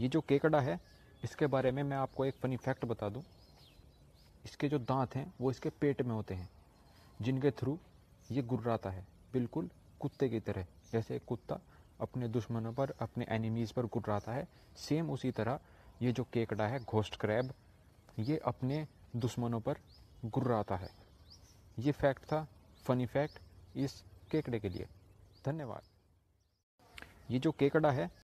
ये जो केकड़ा है इसके बारे में मैं आपको एक फनी फैक्ट बता दूं इसके जो दांत हैं वो इसके पेट में होते हैं जिनके थ्रू ये गुर्राता है बिल्कुल कुत्ते की तरह जैसे एक कुत्ता अपने दुश्मनों पर अपने एनिमीज़ पर गुर्राता है सेम उसी तरह ये जो केकड़ा है घोस्ट क्रैब ये अपने दुश्मनों पर गुर्राता है ये फैक्ट था फनी फैक्ट इस केकड़े के लिए धन्यवाद ये जो केकड़ा है